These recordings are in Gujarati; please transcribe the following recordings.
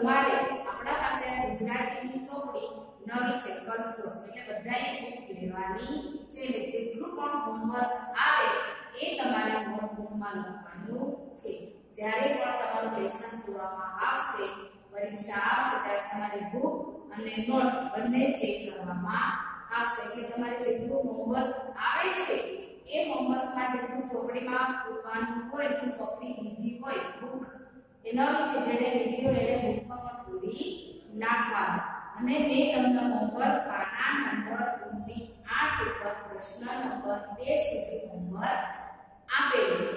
તમારે આપણા પાસે ગુજરાતીની ચોપડી નવી છે કરશો એટલે બધાએ બુક લેવાની છે જેટલું પણ હોમવર્ક આવે એ તમારે નોટબુકમાં લખવાનું છે જ્યારે પણ તમારું લેસન જોવામાં આવશે પરીક્ષા આવશે ત્યારે તમારી બુક અને નોટ બંને ચેક કરવામાં આવશે એટલે તમારે જેટલું હોમવર્ક આવે છે એ હોમવર્કમાં જેટલું ચોપડીમાં પૂરવાનું હોય જો ચોપડી લીધી હોય બુક એના વિશે જેને લીધીઓ એને બુકમાં પૂરી નાખવા અને મેં તમને હોમવર્ક પાના નંબર 19 આઠ ઉપર પ્રશ્ન નંબર બે સુધી હોમવર્ક આપેલું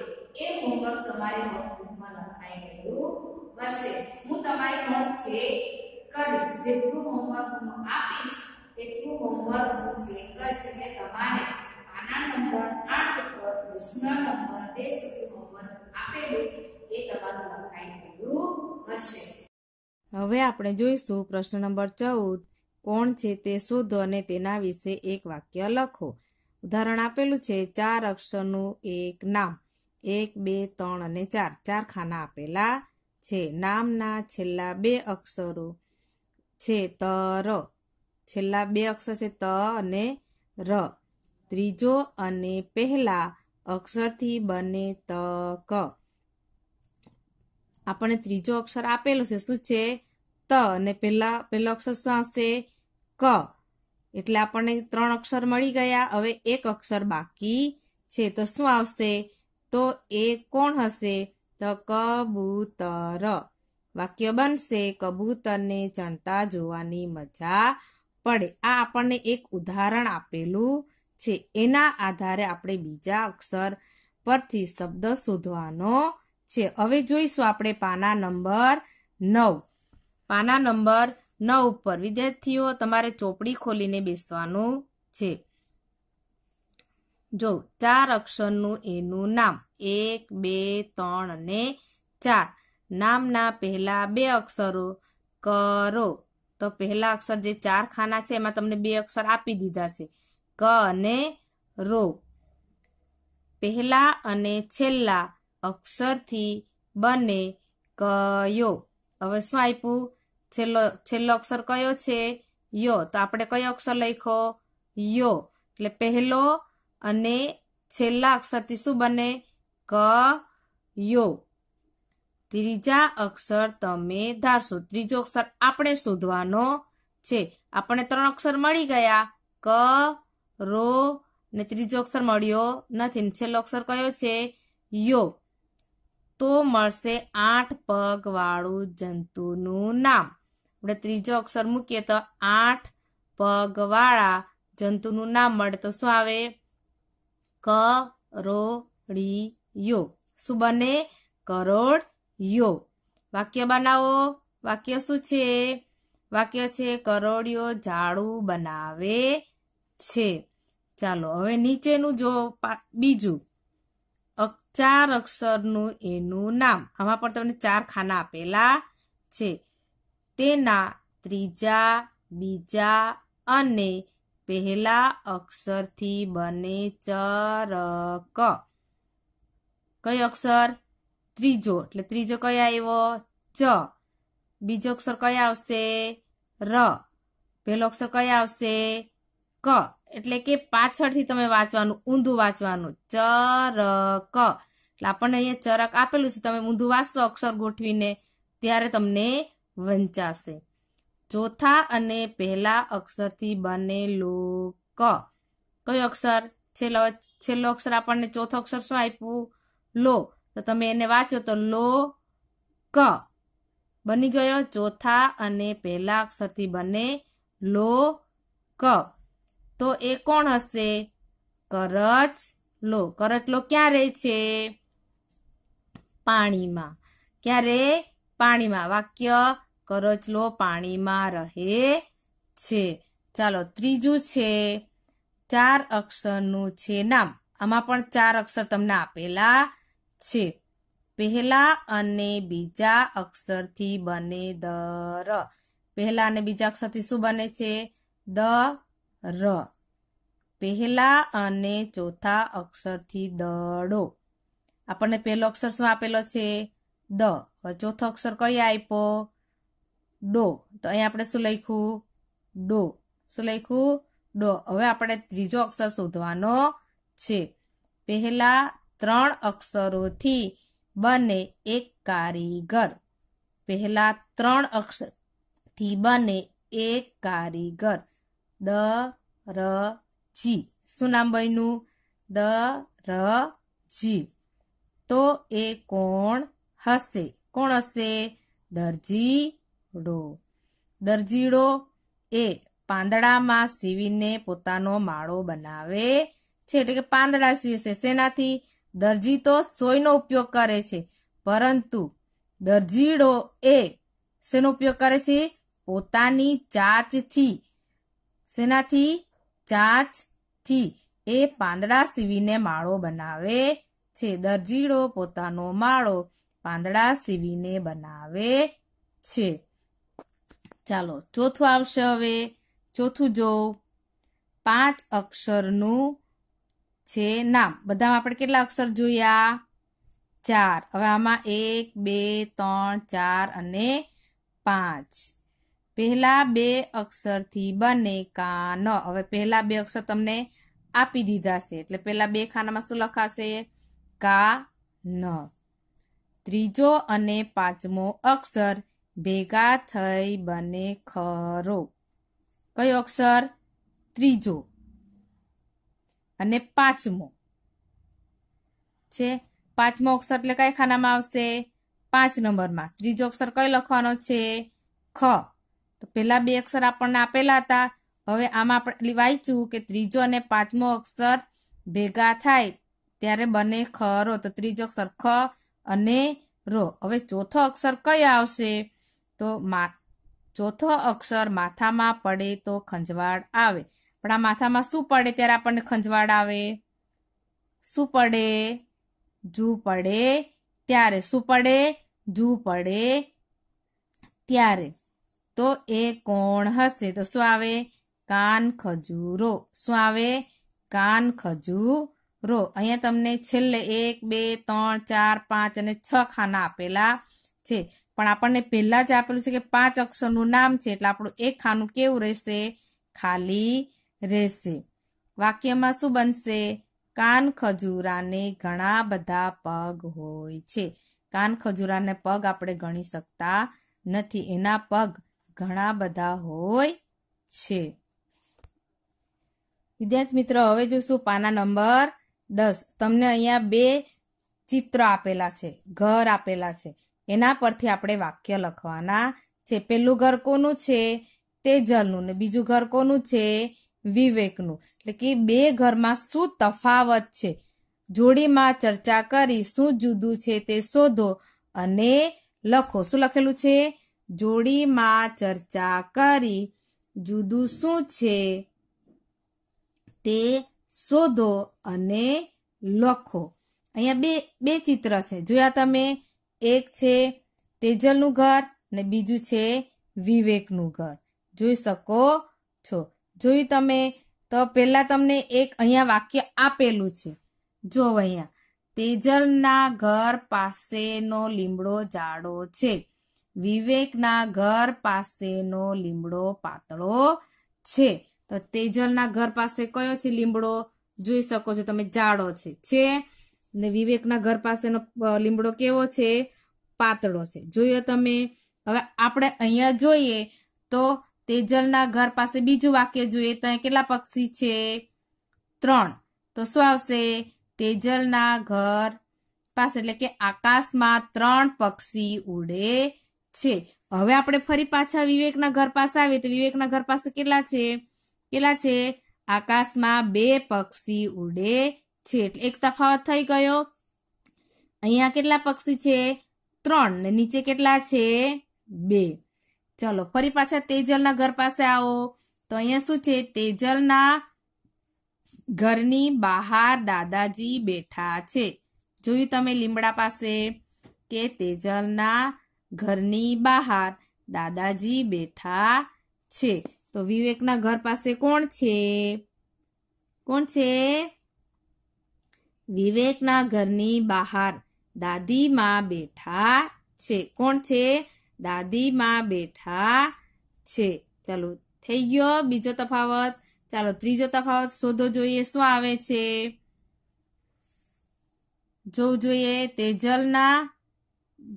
એ હોમવર્ક તમારી નોટબુકમાં લખાઈ ગયું હશે હું તમારી નોટ ચેક કરીશ જેટલું હોમવર્ક હું આપીશ એટલું હોમવર્ક હું ચેક કરીશ એટલે તમારે પાના નંબર આઠ ઉપર પ્રશ્ન નંબર બે સુધી હોમવર્ક આપેલું એ તમારું લખાણ પૂરું હશે હવે આપણે જોઈશું પ્રશ્ન નંબર ચૌદ કોણ છે તે શોધો અને તેના વિશે એક વાક્ય લખો ઉદાહરણ આપેલું છે ચાર અક્ષરનું એક નામ એક બે ત્રણ અને ચાર ચાર ખાના આપેલા છે નામના છેલ્લા બે અક્ષરો છે ત ર છેલ્લા બે અક્ષર છે ત અને ર ત્રીજો અને પહેલા અક્ષરથી બને તક આપણને ત્રીજો અક્ષર આપેલો છે શું છે ત અને પહેલા પહેલો અક્ષર શું આવશે ક એટલે આપણને ત્રણ અક્ષર મળી ગયા હવે એક અક્ષર બાકી છે તો શું આવશે તો એ કોણ હશે તો કબૂતર વાક્ય બનશે કબૂતરને ચણતા જોવાની મજા પડે આ આપણને એક ઉદાહરણ આપેલું છે એના આધારે આપણે બીજા અક્ષર પરથી શબ્દ શોધવાનો છે હવે જોઈશું આપણે પાના નંબર નવ પાના નંબર નવ ઉપર વિદ્યાર્થીઓ તમારે ચોપડી ખોલીને બેસવાનું છે જો ચાર અક્ષરનું એનું નામ એક બે ત્રણ અને ચાર નામના પહેલા બે અક્ષરો કરો તો પહેલા અક્ષર જે ચાર ખાના છે એમાં તમને બે અક્ષર આપી દીધા છે ક અને રો પહેલા અને છેલ્લા અક્ષરથી બને કયો હવે શું આપ્યું છેલ્લો છેલ્લો અક્ષર કયો છે યો તો આપણે કયો અક્ષર લખો યો એટલે પહેલો અને છેલ્લા અક્ષરથી શું બને ક યો ત્રીજા અક્ષર તમે ધારશો ત્રીજો અક્ષર આપણે શોધવાનો છે આપણને ત્રણ અક્ષર મળી ગયા ક રો ને ત્રીજો અક્ષર મળ્યો નથી છેલ્લો અક્ષર કયો છે યો તો મળશે આઠ પગવાળું જંતુનું નામ આપણે ત્રીજો અક્ષર મૂકીએ તો આઠ પગવાળા જંતુનું નામ મળે તો શું આવે યો શું બને કરોડ યો વાક્ય બનાવો વાક્ય શું છે વાક્ય છે કરોડિયો ઝાડું બનાવે છે ચાલો હવે નીચેનું જો બીજું ચાર અક્ષરનું એનું નામ આમાં પણ તમને ચાર ખાના આપેલા છે તેના ત્રીજા બીજા અને પહેલા અક્ષરથી બને ચરક કયો અક્ષર ત્રીજો એટલે ત્રીજો કયો આવ્યો ચ બીજો અક્ષર કયા આવશે ર પહેલો અક્ષર કયા આવશે ક એટલે કે પાછળથી તમે વાંચવાનું ઊંધું વાંચવાનું ચરક એટલે આપણને અહીંયા ચરક આપેલું છે તમે ઊંધું વાંચશો અક્ષર ગોઠવીને ત્યારે તમને વંચાશે ચોથા અને પહેલા અક્ષરથી બનેલો ક કયો અક્ષર છેલ્લો છેલ્લો અક્ષર આપણને ચોથો અક્ષર શું આપ્યું લો તો તમે એને વાંચો તો લો ક બની ગયો ચોથા અને પહેલા અક્ષરથી બને લો ક તો એ કોણ હશે કરચ કરચલો કરચલો ક્યાં રહે છે પાણીમાં ક્યારે પાણીમાં વાક્ય કરચલો પાણીમાં રહે છે ચાલો ત્રીજું છે ચાર અક્ષરનું છે નામ આમાં પણ ચાર અક્ષર તમને આપેલા છે પહેલા અને બીજા અક્ષરથી બને દ ર પહેલા અને બીજા અક્ષરથી શું બને છે દ ર પહેલા અને ચોથા અક્ષરથી દડો આપણને પહેલો અક્ષર શું આપેલો છે દ ચોથો અક્ષર કયો આપ્યો ડો તો અહીં આપણે શું લખ્યું ડો શું લખ્યું ડો હવે આપણે ત્રીજો અક્ષર શોધવાનો છે પહેલા ત્રણ અક્ષરોથી બને એક કારીગર પહેલા ત્રણ અક્ષરથી બને એક કારીગર દ ર જી શું નામ બન્યું દ ર જી તો એ કોણ હશે કોણ હશે દરજીડો દરજીડો એ પાંદડામાં સીવીને પોતાનો માળો બનાવે છે એટલે કે પાંદડા સીવે શેનાથી દરજી તો સોયનો ઉપયોગ કરે છે પરંતુ દરજીડો એ શેનો ઉપયોગ કરે છે પોતાની ચાંચથી શેનાથી ચાંચથી એ પાંદડા સીવીને માળો બનાવે છે દરજીડો પોતાનો માળો પાંદડા સીવીને બનાવે છે ચાલો ચોથું આવશે હવે ચોથું જો પાંચ અક્ષરનું છે નામ બધામાં આપણે કેટલા અક્ષર જોયા ચાર હવે આમાં એક બે ત્રણ ચાર અને પાંચ પહેલા બે અક્ષરથી બને કાન હવે પહેલા બે અક્ષર તમને આપી દીધા છે એટલે પહેલા બે ખાનામાં શું લખાશે કા ન ત્રીજો અને પાંચમો અક્ષર ભેગા થઈ બને ખરો કયો અક્ષર ત્રીજો અને પાંચમો છે પાંચમો અક્ષર એટલે કઈ ખાનામાં આવશે પાંચ નંબરમાં ત્રીજો અક્ષર કઈ લખવાનો છે ખ તો પહેલા બે અક્ષર આપણને આપેલા હતા હવે આમાં આપણે વાંચ્યું કે ત્રીજો અને પાંચમો અક્ષર ભેગા થાય ત્યારે બને ખ રો તો ત્રીજો અક્ષર ખ અને રો હવે ચોથો અક્ષર કયો આવશે તો મા ચોથો અક્ષર માથામાં પડે તો ખંજવાળ આવે પણ આ માથામાં શું પડે ત્યારે આપણને ખંજવાળ આવે શું પડે જુ પડે ત્યારે શું પડે જુ પડે ત્યારે તો એ કોણ હશે તો શું આવે કાન ખજૂરો શું આવે કાન ખજૂરો અહીંયા તમને છેલ્લે એક બે ત્રણ ચાર પાંચ અને છ ખાના આપેલા છે પણ આપણને પહેલા જ આપેલું છે કે પાંચ અક્ષરનું નામ છે એટલે આપણું એક ખાનું કેવું રહેશે ખાલી રહેશે વાક્યમાં શું બનશે કાન ખજૂરાને ઘણા બધા પગ હોય છે કાન ખજૂરાને પગ આપણે ગણી શકતા નથી એના પગ ઘણા બધા હોય છે વિદ્યાર્થી મિત્રો હવે જોશું પાના નંબર દસ તમને અહીંયા બે ચિત્ર આપેલા છે ઘર આપેલા છે એના પરથી આપણે વાક્ય લખવાના છે પેલું ઘર કોનું છે તેજલનું ને બીજું ઘર કોનું છે વિવેકનું એટલે કે બે ઘરમાં શું તફાવત છે જોડીમાં ચર્ચા કરી શું જુદું છે તે શોધો અને લખો શું લખેલું છે જોડીમાં ચર્ચા કરી જુદું શું છે તે શોધો અને લખો અહીંયા બે બે ચિત્ર છે જોયા તમે એક છે તેજલનું ઘર અને બીજું છે વિવેકનું ઘર જોઈ શકો છો જોયું તમે તો પહેલાં તમને એક અહીંયા વાક્ય આપેલું છે જો અહીંયા તેજલના ઘર પાસેનો લીમડો જાડો છે વિવેકના ઘર પાસેનો લીમડો પાતળો છે તો તેજલના ઘર પાસે કયો છે લીમડો જોઈ શકો છો તમે જાડો છે છે ને વિવેકના ઘર પાસેનો લીમડો કેવો છે પાતળો છે જોયો તમે હવે આપણે અહીંયા જોઈએ તો તેજલના ઘર પાસે બીજું વાક્ય જોઈએ તો કેટલા પક્ષી છે ત્રણ તો શું આવશે તેજલના ઘર પાસે એટલે કે આકાશમાં ત્રણ પક્ષી ઉડે છે હવે આપણે ફરી પાછા વિવેકના ઘર પાસે આવીએ તો વિવેકના ઘર પાસે કેટલા છે કેટલા છે આકાશમાં બે પક્ષી ઉડે છે એક તફાવત થઈ ગયો અહીંયા કેટલા પક્ષી છે ત્રણ ને નીચે કેટલા છે બે ચલો ફરી પાછા તેજલના ઘર પાસે આવો તો અહીંયા શું છે તેજલના ઘરની બહાર દાદાજી બેઠા છે જોયું તમે લીમડા પાસે કે તેજલના ઘરની બહાર દાદાજી બેઠા છે તો વિવેકના ઘર પાસે કોણ છે કોણ છે વિવેકના ઘરની બહાર દાદીમાં બેઠા છે કોણ છે દાદીમાં બેઠા છે ચાલો થઈ ગયો બીજો તફાવત ચાલો ત્રીજો તફાવત શોધો જોઈએ શું આવે છે જોવું જોઈએ તેજલના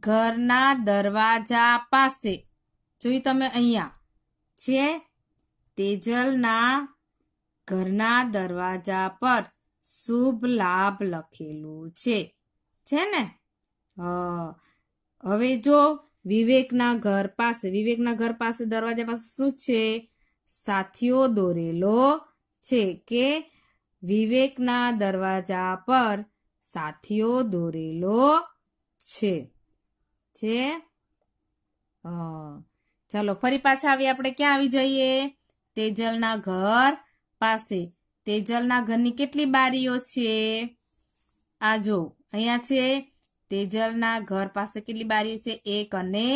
ઘરના દરવાજા પાસે જોયું તમે અહીંયા છે તેજલના ઘરના દરવાજા પર શુભ લાભ લખેલું છે છે ને હવે જો વિવેકના ઘર પાસે વિવેકના ઘર પાસે દરવાજા પાસે શું છે સાથીઓ દોરેલો છે કે વિવેકના દરવાજા પર સાથીઓ દોરેલો છે છે ચાલો ફરી પાછા આવી આપણે ક્યાં આવી જઈએ તેજલના ઘર પાસે તેજલના ઘરની કેટલી બારીઓ છે આ જો અહીંયા છે તેજલના ઘર પાસે કેટલી બારીઓ છે એક અને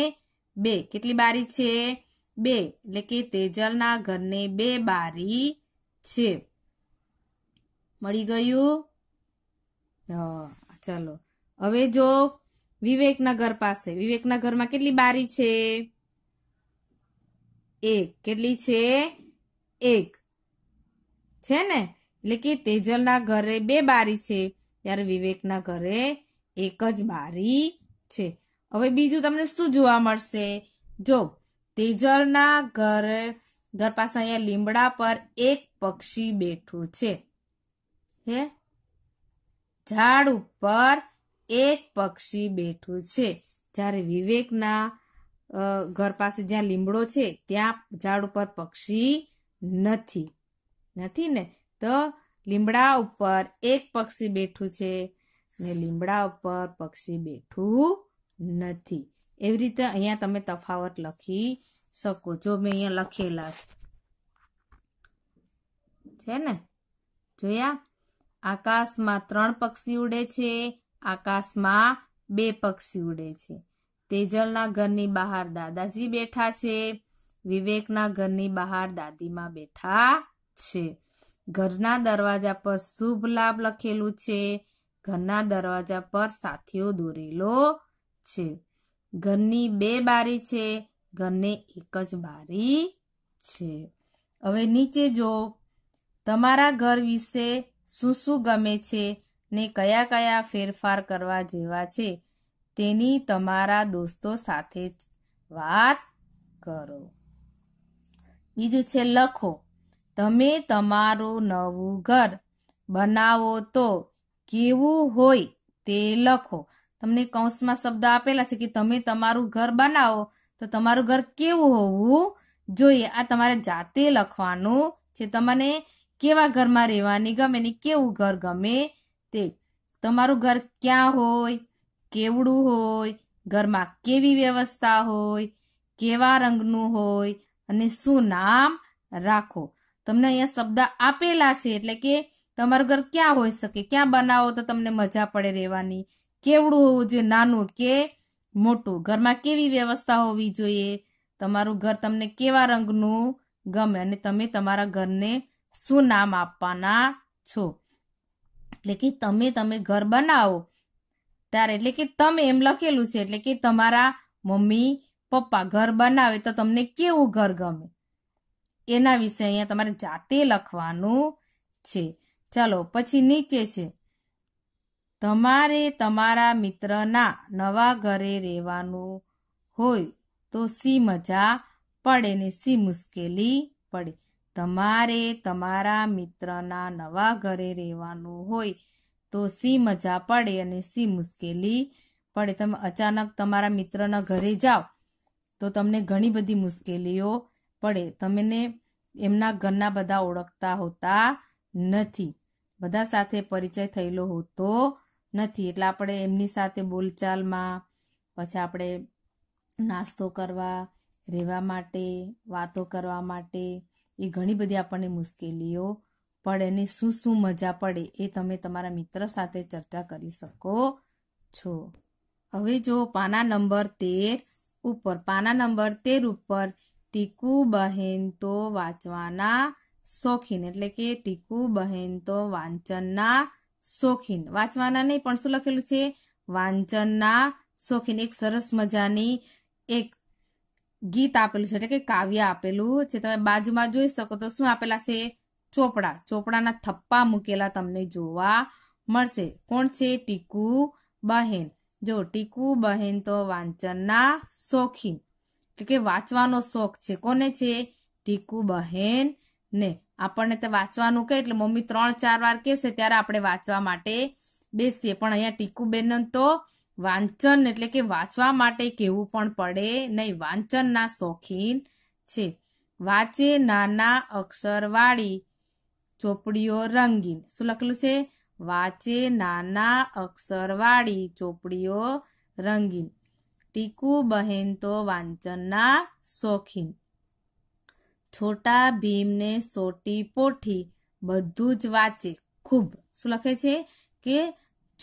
બે કેટલી બારી છે બે એટલે કે તેજલના ઘરની બે બારી છે મળી ગયું ચાલો હવે જો વિવેકનગર પાસે વિવેકના ઘરમાં કેટલી બારી છે એક કેટલી છે એક છે ને એટલે કે તેજલના ઘરે બે બારી છે ત્યારે વિવેકના ઘરે એક જ બારી છે હવે બીજું તમને શું જોવા મળશે જો તેજલના ઘર ઘર પાસે અહીંયા લીમડા પર એક પક્ષી બેઠું છે હે ઝાડ ઉપર એક પક્ષી બેઠું છે જ્યારે વિવેકના ઘર પાસે જ્યાં લીમડો છે ત્યાં ઝાડ ઉપર પક્ષી નથી નથી ને તો લીમડા ઉપર એક પક્ષી બેઠું છે ને લીમડા ઉપર પક્ષી બેઠું નથી એવી રીતે અહીંયા તમે તફાવત લખી શકો જો મેં અહીંયા લખેલા છે ને જોયા આકાશમાં ત્રણ પક્ષી ઉડે છે આકાશમાં બે પક્ષી ઉડે છે તેજલના ઘરની બહાર દાદાજી બેઠા છે વિવેકના ઘરની બહાર દાદીમાં બેઠા છે ઘરના દરવાજા પર શુભ લાભ લખેલું છે ઘરના દરવાજા પર સાથીઓ દોરેલો છે ઘરની બે બારી છે ઘરને એક જ બારી છે હવે નીચે જો તમારા ઘર વિશે શું શું ગમે છે ને કયા કયા ફેરફાર કરવા જેવા છે તેની તમારા દોસ્તો સાથે વાત કરો બીજું છે લખો તમે તમારું નવું ઘર બનાવો તો કેવું હોય તે લખો તમને કૌંસમાં શબ્દ આપેલા છે કે તમે તમારું ઘર બનાવો તો તમારું ઘર કેવું હોવું જોઈએ આ તમારે જાતે લખવાનું છે તમને કેવા ઘરમાં રહેવાની ગમે ને કેવું ઘર ગમે તે તમારું ઘર ક્યાં હોય કેવડું હોય ઘરમાં કેવી વ્યવસ્થા હોય કેવા રંગનું હોય અને શું નામ રાખો તમને અહીંયા શબ્દ આપેલા છે એટલે કે તમારું ઘર ક્યાં હોઈ શકે ક્યાં બનાવો તો તમને મજા પડે રહેવાની કેવડું હોવું જોઈએ નાનું કે મોટું ઘરમાં કેવી વ્યવસ્થા હોવી જોઈએ તમારું ઘર તમને કેવા રંગનું ગમે અને તમે તમારા ઘરને શું નામ આપવાના છો એટલે કે તમે તમે ઘર બનાવો ત્યારે એટલે કે તમે એમ લખેલું છે એટલે કે તમારા મમ્મી પપ્પા ઘર બનાવે તો તમને કેવું ઘર ગમે એના વિશે અહીંયા તમારે જાતે લખવાનું છે ચલો પછી નીચે છે તમારે તમારા મિત્રના નવા ઘરે રહેવાનું હોય તો સી મજા પડે ને સી મુશ્કેલી પડે તમારે તમારા મિત્રના નવા ઘરે રહેવાનું હોય તો સી મજા પડે અને સી મુશ્કેલી પડે તમે અચાનક તમારા મિત્રના ઘરે જાઓ તો તમને ઘણી બધી મુશ્કેલીઓ પડે તમને એમના ઘરના બધા ઓળખતા હોતા નથી બધા સાથે પરિચય થયેલો હોતો નથી એટલે આપણે એમની સાથે બોલચાલમાં પછી આપણે નાસ્તો કરવા રહેવા માટે વાતો કરવા માટે એ ઘણી બધી આપણને મુશ્કેલીઓ પડે અને શું શું મજા પડે એ તમે તમારા મિત્ર સાથે ચર્ચા કરી શકો છો હવે જો પાના નંબર તેર ઉપર પાના નંબર તેર ઉપર ટીકુ બહેન તો વાંચવાના શોખીન એટલે કે ટીકુ બહેન તો વાંચનના શોખીન વાંચવાના નહીં પણ શું લખેલું છે વાંચનના શોખીન એક સરસ મજાની એક ગીત આપેલું છે એટલે કે કાવ્ય આપેલું છે તમે બાજુમાં જોઈ શકો તો શું આપેલા છે ચોપડા ચોપડાના થપ્પા મૂકેલા તમને જોવા મળશે કોણ છે ટીકુ બહેન જો ટીકુ બહેન તો વાંચનના શોખીન એટલે કે વાંચવાનો શોખ છે કોને છે ટીકુ બહેન ને આપણને તો વાંચવાનું કહે એટલે મમ્મી ત્રણ ચાર વાર કહેશે ત્યારે આપણે વાંચવા માટે બેસીએ પણ અહીંયા ટીકુ બેન તો વાંચન એટલે કે વાંચવા માટે કહેવું પણ પડે નહીં વાંચનના શોખીન છે વાંચે નાના અક્ષરવાળી ચોપડીઓ રંગીન શું લખેલું છે વાંચે નાના અક્ષરવાળી ચોપડીઓ રંગીન ટીકુ બહેન તો વાંચનના શોખીન છોટા ભીમને સોટી પોઠી બધું જ વાંચે ખૂબ શું લખે છે કે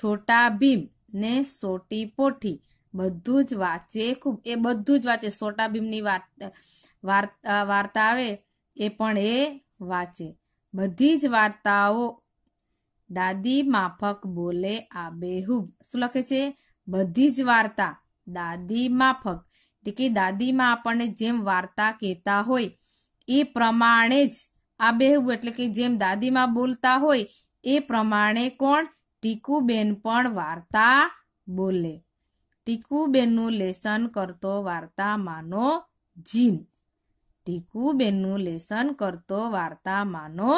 છોટા ભીમ ને સોટી પોઠી બધું જ વાંચે ખૂબ એ બધું જ વાંચે સોટા ભીમની વાર્તા વાર્તા આવે એ પણ એ વાંચે બધી જ વાર્તાઓ દાદી માફક બોલે આ બેહુબ શું લખે છે બધી જ વાર્તા દાદી માફક એટલે કે દાદીમાં આપણને જેમ વાર્તા કહેતા હોય એ પ્રમાણે જ આ બેહુબ એટલે કે જેમ દાદીમાં બોલતા હોય એ પ્રમાણે કોણ ટીકુબેન પણ વાર્તા બોલે ટીકુબેનનું લેસન કરતો વાર્તા માનો જીન ટીકુબેનનું લેસન કરતો વાર્તા માનો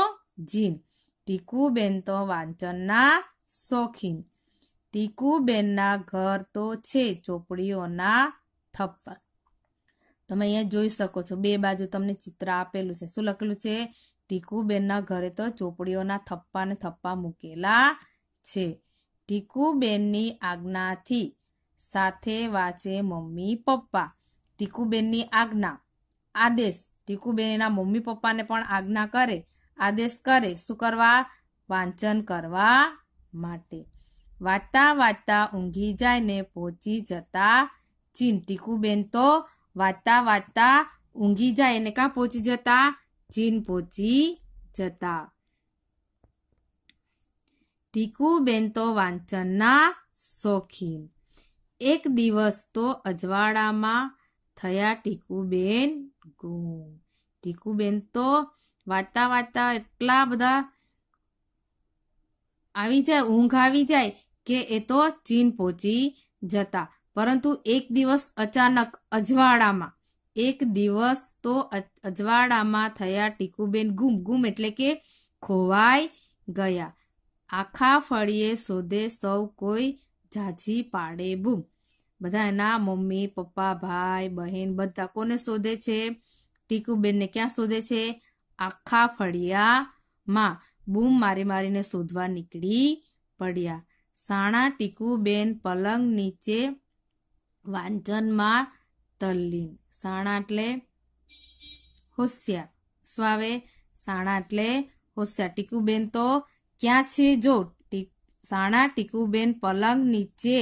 જીન ટીકુબેન તો વાંચનના શોખીન ટીકુબેનના ઘર તો છે ચોપડીઓના થપ્પર તમે અહીંયા જોઈ શકો છો બે બાજુ તમને ચિત્ર આપેલું છે શું લખેલું છે ટીકુબેનના ઘરે તો ચોપડીઓના થપ્પા ને થપ્પા મૂકેલા છે ટીકુબેનની આજ્ઞાથી સાથે વાંચે મમ્મી પપ્પા ટીકુબેનની આજ્ઞા આદેશ ટીકુબેન એના મમ્મી પપ્પાને પણ આજ્ઞા કરે આદેશ કરે શું કરવા વાંચન કરવા માટે વાંચતા વાંચતા ઊંઘી જાય ને પહોંચી જતા ચીન ટીકુબેન તો વાંચતા વાંચતા ઊંઘી જાય એને ક્યાં પહોંચી જતા ચીન પહોંચી જતા ટીકુબેન તો વાંચનના શોખીન એક દિવસ તો અજવાળામાં થયા ટીકુબેન ગુમ ટીકુબેન તો વાંચતા વાંચતા એટલા બધા આવી જાય ઊંઘ આવી જાય કે એ તો ચીન પહોંચી જતા પરંતુ એક દિવસ અચાનક અજવાળામાં એક દિવસ તો અજવાળામાં થયા ટીકુબેન ગુમ ગુમ એટલે કે ખોવાઈ ગયા આખા ફળીએ શોધે સૌ કોઈ ઝાઝી પાડે બૂમ બધા એના મમ્મી પપ્પા ભાઈ બહેન બધા કોને શોધે છે ટીકુબેનને ક્યાં શોધે છે આખા ફળિયામાં બૂમ મારી મારીને શોધવા નીકળી પડ્યા સાણા ટીકુબેન પલંગ નીચે વાંચનમાં તલ્લીન સાણા એટલે હોશિયાર સ્વાવે સાણા એટલે હોશિયાર ટીકુબેન તો ક્યાં છે જો સાણા ટીકુબેન પલંગ નીચે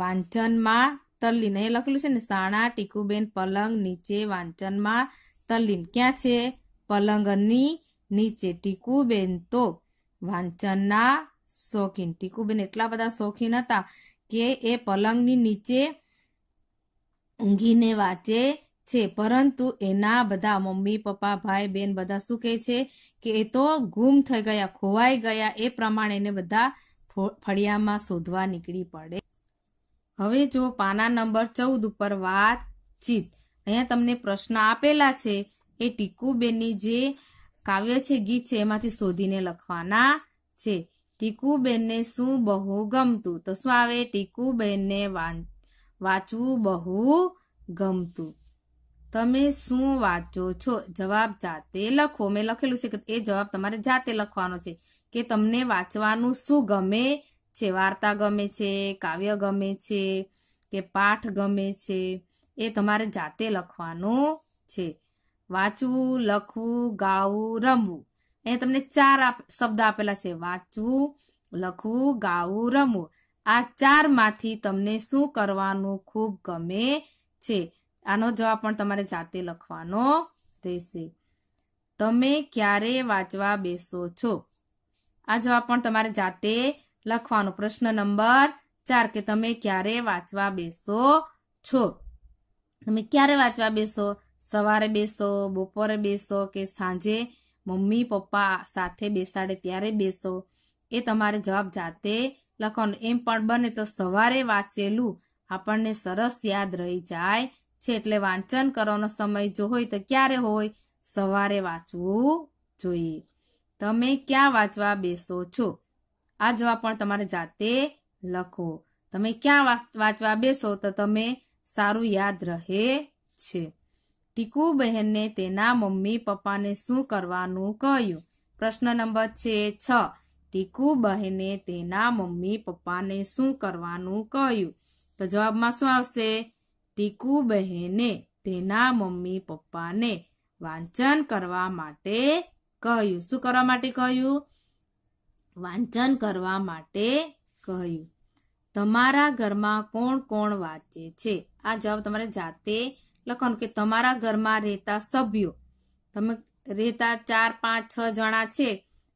વાંચનમાં તલ્લીન એ લખેલું છે ને સાણા ટીકુબેન પલંગ નીચે વાંચનમાં તલ્લીન ક્યાં છે પલંગની નીચે ટીકુબેન તો વાંચનના શોખીન ટીકુબેન એટલા બધા શોખીન હતા કે એ પલંગની નીચે ઊંઘીને વાંચે છે પરંતુ એના બધા મમ્મી પપ્પા ભાઈ બેન બધા શું કહે છે કે એ તો ગુમ થઈ ગયા ખોવાઈ ગયા એ પ્રમાણે એને બધા ફળિયામાં શોધવા નીકળી પડે હવે જો પાના નંબર ચૌદ ઉપર વાતચીત અહીંયા તમને પ્રશ્ન આપેલા છે એ ટીકુબેનની જે કાવ્ય છે ગીત છે એમાંથી શોધીને લખવાના છે ટીકુબેનને શું બહુ ગમતું તો શું આવે ટીકુબેનને વાંચવું બહુ ગમતું તમે શું વાંચો છો જવાબ જાતે લખો મેં લખેલું છે કે એ જવાબ તમારે જાતે લખવાનો છે કે તમને વાંચવાનું શું ગમે છે વાર્તા ગમે છે કાવ્ય ગમે છે કે પાઠ ગમે છે એ તમારે જાતે લખવાનું છે વાંચવું લખવું ગાવું રમવું એ તમને ચાર શબ્દ આપેલા છે વાંચવું લખવું ગાવું રમવું આ ચારમાંથી તમને શું કરવાનું ખૂબ ગમે છે આનો જવાબ પણ તમારે જાતે લખવાનો રહેશે તમે ક્યારે વાંચવા બેસો છો આ જવાબ પણ તમારે જાતે લખવાનો પ્રશ્ન નંબર ચાર કે તમે ક્યારે વાંચવા બેસો છો તમે ક્યારે વાંચવા બેસો સવારે બેસો બપોરે બેસો કે સાંજે મમ્મી પપ્પા સાથે બેસાડે ત્યારે બેસો એ તમારે જવાબ જાતે લખવાનો એમ પણ બને તો સવારે વાંચેલું આપણને સરસ યાદ રહી જાય છે એટલે વાંચન કરવાનો સમય જો હોય તો ક્યારે હોય સવારે વાંચવું જોઈએ તમે ક્યાં વાંચવા બેસો છો આ જવાબ પણ તમારે જાતે લખો તમે ક્યાં વાંચવા બેસો તો તમે સારું યાદ રહે છે ટીકુ બહેનને તેના મમ્મી પપ્પાને શું કરવાનું કહ્યું પ્રશ્ન નંબર છે છ ટીકુ બહેને તેના મમ્મી પપ્પાને શું કરવાનું કહ્યું તો જવાબમાં શું આવશે ટીકુ બહેને તેના મમ્મી પપ્પાને વાંચન કરવા માટે કહ્યું શું કરવા માટે કહ્યું વાંચન કરવા માટે કહ્યું તમારા ઘરમાં કોણ કોણ વાંચે છે આ જવાબ તમારે જાતે લખવાનું કે તમારા ઘરમાં રહેતા સભ્યો તમે રહેતા ચાર પાંચ છ જણા છે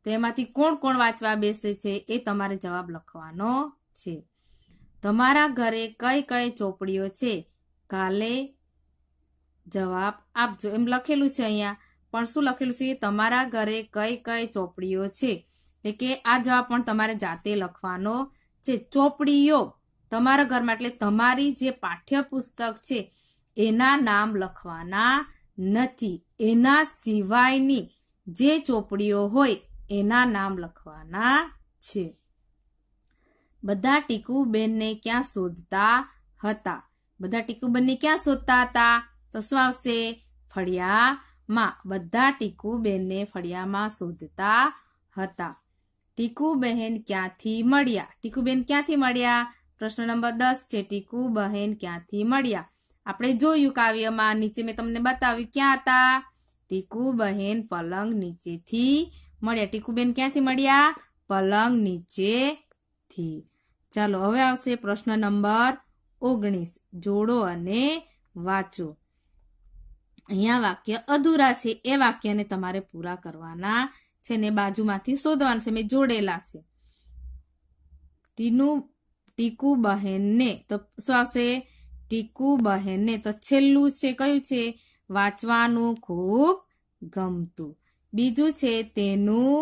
તેમાંથી કોણ કોણ વાંચવા બેસે છે એ તમારે જવાબ લખવાનો છે તમારા ઘરે કઈ કઈ ચોપડીઓ છે કાલે જવાબ આપજો એમ લખેલું છે અહીંયા પણ શું લખેલું છે તમારા ઘરે કઈ કઈ ચોપડીઓ છે એટલે કે આ જવાબ પણ તમારે જાતે લખવાનો છે ચોપડીઓ તમારા ઘરમાં એટલે તમારી જે પાઠ્યપુસ્તક છે એના નામ લખવાના નથી એના સિવાયની જે ચોપડીઓ હોય એના નામ લખવાના છે બધા ટીકુબેનને ક્યાં શોધતા હતા બધા ટીકુ ટીકુબેનને ક્યાં શોધતા હતા તો શું આવશે ફળિયામાં બધા ટીકુ ટીકુબેનને ફળિયામાં શોધતા હતા ટીકુ બહેન ક્યાંથી મળ્યા ટીકુ બહેન ક્યાંથી મળ્યા પ્રશ્ન નંબર દસ છે ટીકુ બહેન ક્યાંથી મળ્યા આપણે જોયું કાવ્યમાં નીચે મેં તમને બતાવ્યું ક્યાં હતા ટીકુ બહેન પલંગ નીચેથી મળ્યા ટીકુ બહેન ક્યાંથી મળ્યા પલંગ નીચેથી ચાલો હવે આવશે પ્રશ્ન નંબર ઓગણીસ જોડો અને વાંચો અહીંયા વાક્ય અધૂરા છે એ વાક્યને તમારે પૂરા કરવાના છે ને બાજુમાંથી શોધવાનું છે મેં જોડેલા છે ટીનું ટીકુ બહેનને તો શું આવશે ટીકુ બહેનને તો છેલ્લું છે કયું છે વાંચવાનું ખૂબ ગમતું બીજું છે તેનું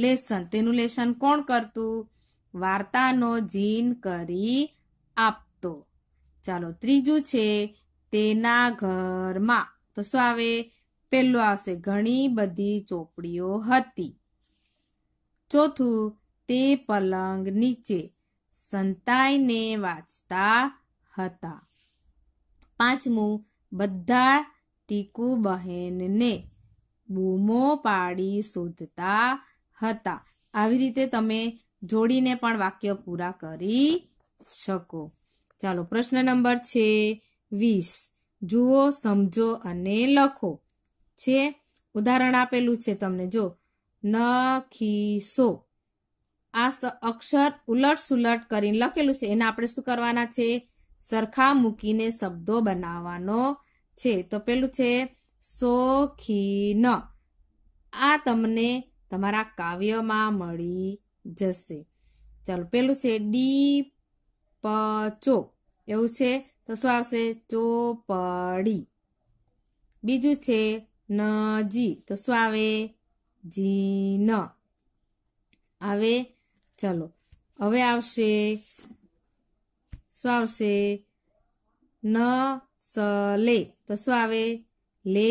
લેસન તેનું લેસન કોણ કરતું વાર્તાનો જીન કરી આપતો ચાલો ત્રીજું છે તેના ઘરમાં તો શું આવે પહેલું આવશે ઘણી બધી ચોપડીઓ હતી ચોથું તે પલંગ નીચે સંતાઈને વાંચતા હતા પાંચમું બધા ટીકુ બહેનને બૂમો પાડી શોધતા હતા આવી રીતે તમે જોડીને પણ વાક્ય પૂરા કરી શકો ચાલો પ્રશ્ન નંબર છે વીસ જુઓ સમજો અને લખો છે ઉદાહરણ આપેલું છે તમને જો નખીસો આ અક્ષર ઉલટ સુલટ કરીને લખેલું છે એને આપણે શું કરવાના છે સરખા મૂકીને શબ્દો બનાવવાનો છે તો પેલું છે સો ખી ન આ તમને તમારા કાવ્યમાં મળી જશે ચાલો પેલું છે ડી પ ચો એવું છે તો શું આવશે ચોપડી બીજું છે ન જી તો શું આવે જીન આવે ચલો હવે આવશે શું આવશે ન સ લે તો શું આવે લે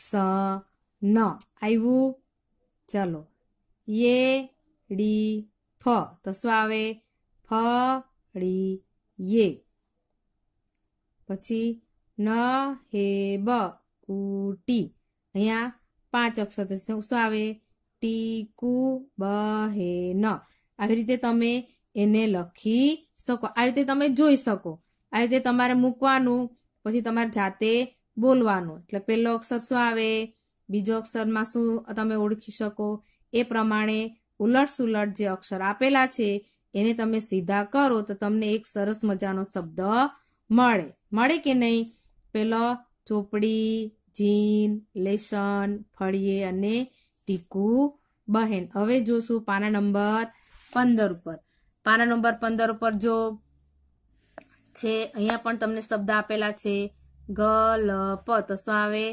સ ન આવ્યું ચલો યે ડી ફ તો શું આવે ફળીએ પછી ન હે બ કુટી અહીંયા પાંચ અક્ષર થશે શું આવે ટીકુ બ બહે ન આવી રીતે તમે એને લખી શકો આવી રીતે તમે જોઈ શકો આવી રીતે તમારે મૂકવાનું પછી તમારે જાતે બોલવાનું એટલે પહેલો અક્ષર શું આવે બીજો અક્ષરમાં શું તમે ઓળખી શકો એ પ્રમાણે ઉલટ સુલટ જે અક્ષર આપેલા છે એને તમે સીધા કરો તો તમને એક સરસ મજાનો શબ્દ મળે મળે કે નહીં પેલો ચોપડી જીન લેસન ફળીએ અને ટીકુ બહેન હવે જોશું પાના નંબર પંદર ઉપર પાના નંબર પંદર ઉપર જો છે અહીંયા પણ તમને શબ્દ આપેલા છે ગ લ પ તો શું આવે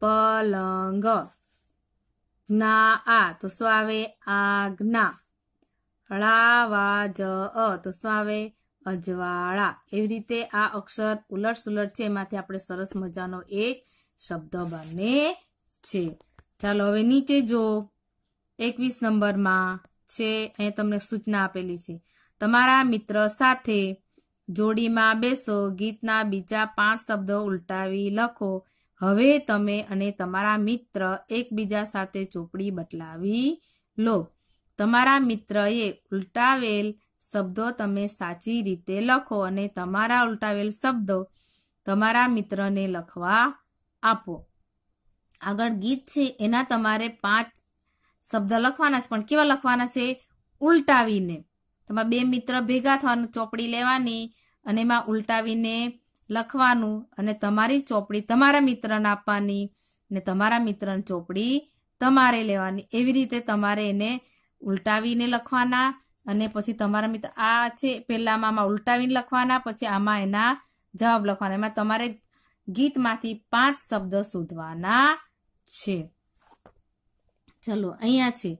પલંગ જ્ઞા આ તો શું આવે આજ્ઞા ળા જ અ તો શું આવે અજવાળા એવી રીતે આ અક્ષર ઉલટ સુલટ છે એમાંથી આપણે સરસ મજાનો એક શબ્દ બને છે ચાલો હવે નીચે જો એકવીસ નંબરમાં છે અહીં તમને સૂચના આપેલી છે તમારા મિત્ર સાથે જોડીમાં બેસો ગીતના બીજા પાંચ શબ્દો ઉલટાવી લખો હવે તમે અને તમારા મિત્ર એકબીજા સાથે ચોપડી બટલાવી લો તમારા મિત્રએ ઉલટાવેલ શબ્દો તમે સાચી રીતે લખો અને તમારા ઉલટાવેલ શબ્દો તમારા મિત્રને લખવા આપો આગળ ગીત છે એના તમારે પાંચ શબ્દ લખવાના છે પણ કેવા લખવાના છે ઉલટાવીને તમારા બે મિત્ર ભેગા થવાનું ચોપડી લેવાની અને એમાં ઉલટાવીને લખવાનું અને તમારી ચોપડી તમારા મિત્રને આપવાની ને તમારા મિત્રની ચોપડી તમારે લેવાની એવી રીતે તમારે એને ઉલટાવીને લખવાના અને પછી તમારા મિત્ર આ છે પહેલામાં આમાં ઉલટાવીને લખવાના પછી આમાં એના જવાબ લખવાના એમાં તમારે ગીતમાંથી પાંચ શબ્દ શોધવાના છે ચલો અહીંયા છે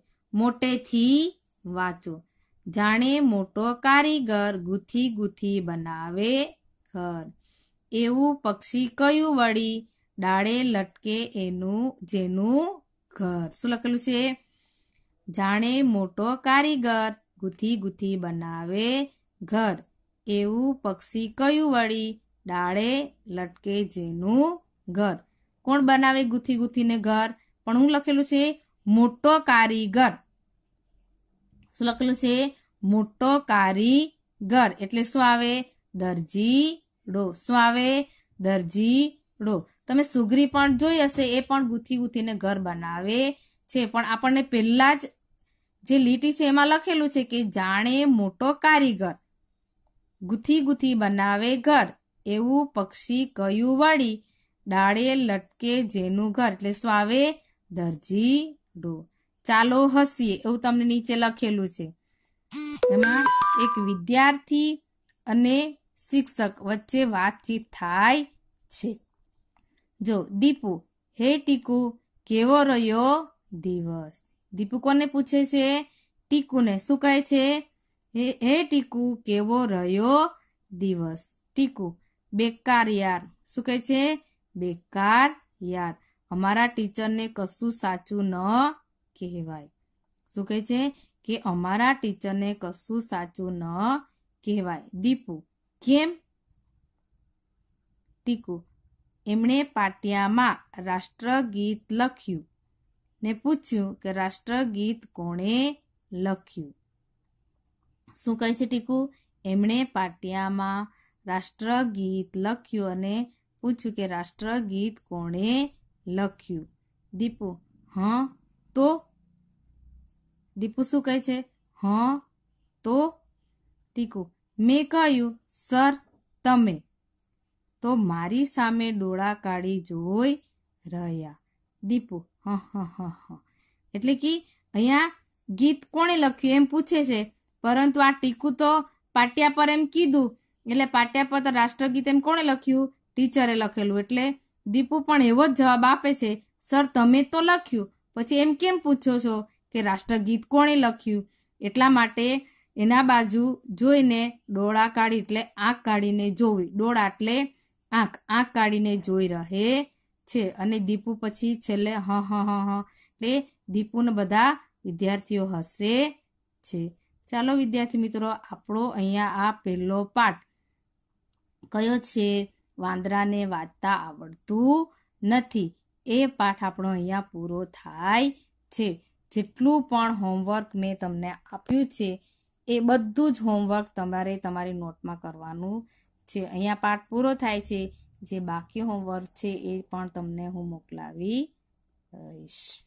મોટેથી વાંચો જાણે મોટો કારીગર ગુથી ગુથી બનાવે ઘર એવું પક્ષી કયું વળી ડાળે લટકે એનું જેનું ઘર શું લખેલું છે જાણે મોટો કારીગર ગુથી ગુથી બનાવે ઘર એવું પક્ષી કયું વળી ડાળે લટકે જેનું ઘર કોણ બનાવે ગુથી ગુથીને ઘર પણ હું લખેલું છે મોટો કારીગર શું લખેલું છે મોટો કારીગર એટલે શું આવે દરજી ડો શું આવે દરજી ડો તમે સુગરી પણ જોઈ હશે એ પણ ગુથી ગુથીને ઘર બનાવે છે પણ આપણને પહેલા જ જે લીટી છે એમાં લખેલું છે કે જાણે મોટો કારીગર ગુથી ગુથી બનાવે ઘર એવું પક્ષી કયું વળી ડાળે લટકે જેનું ઘર એટલે સ્વાવે દરજી ડો ચાલો હસીએ એવું તમને નીચે લખેલું છે એમાં એક વિદ્યાર્થી અને શિક્ષક વચ્ચે વાતચીત થાય છે જો દીપુ હે ટીકુ કેવો રહ્યો દિવસ દીપુ પૂછે છે ટીકુને શું કહે છે હે ટીકુ કેવો રહ્યો દિવસ ટીકુ બેકાર યાર શું કહે છે બેકાર યાર અમારા ટીચરને કશું સાચું ન કહેવાય શું કહે છે કે અમારા ટીચરને કશું સાચું ન કહેવાય દીપુ કેમ ટીકુ એમણે પાટિયામાં રાષ્ટ્રગીત લખ્યું ને પૂછ્યું કે રાષ્ટ્રગીત કોણે લખ્યું શું કહે છે ટીકુ એમણે પાટિયામાં રાષ્ટ્રગીત લખ્યું અને પૂછ્યું કે રાષ્ટ્રગીત કોણે લખ્યું દીપુ હ તો દીપુ શું કહે છે હા તો ટીકુ મેં કહ્યું સર તમે તો મારી સામે ડોળા કાઢી જોઈ રહ્યા દીપુ હ હ હ એટલે કે અહીંયા ગીત કોણે લખ્યું એમ પૂછે છે પરંતુ આ ટીકુ તો પાટિયા પર એમ કીધું એટલે પાટિયા પર તો રાષ્ટ્રગીત એમ કોણે લખ્યું ટીચરે લખેલું એટલે દીપુ પણ એવો જ જવાબ આપે છે સર તમે તો લખ્યું પછી એમ કેમ પૂછો છો કે રાષ્ટ્રગીત કોણે લખ્યું એટલા માટે એના બાજુ જોઈને ડોળા કાઢી એટલે આંખ કાઢીને જોવી ડોળા એટલે આંખ આંખ કાઢીને જોઈ રહે છે અને દીપુ પછી છેલ્લે હ હ હ એટલે દીપુને બધા વિદ્યાર્થીઓ હશે છે ચાલો વિદ્યાર્થી મિત્રો આપણો અહીંયા આ પહેલો પાઠ કયો છે વાંદરાને વાંચતા આવડતું નથી એ પાઠ આપણો અહીંયા પૂરો થાય છે જેટલું પણ હોમવર્ક મેં તમને આપ્યું છે એ બધું જ હોમવર્ક તમારે તમારી નોટમાં કરવાનું છે અહીંયા પાઠ પૂરો થાય છે જે બાકી હોમવર્ક છે એ પણ તમને હું મોકલાવી દઈશ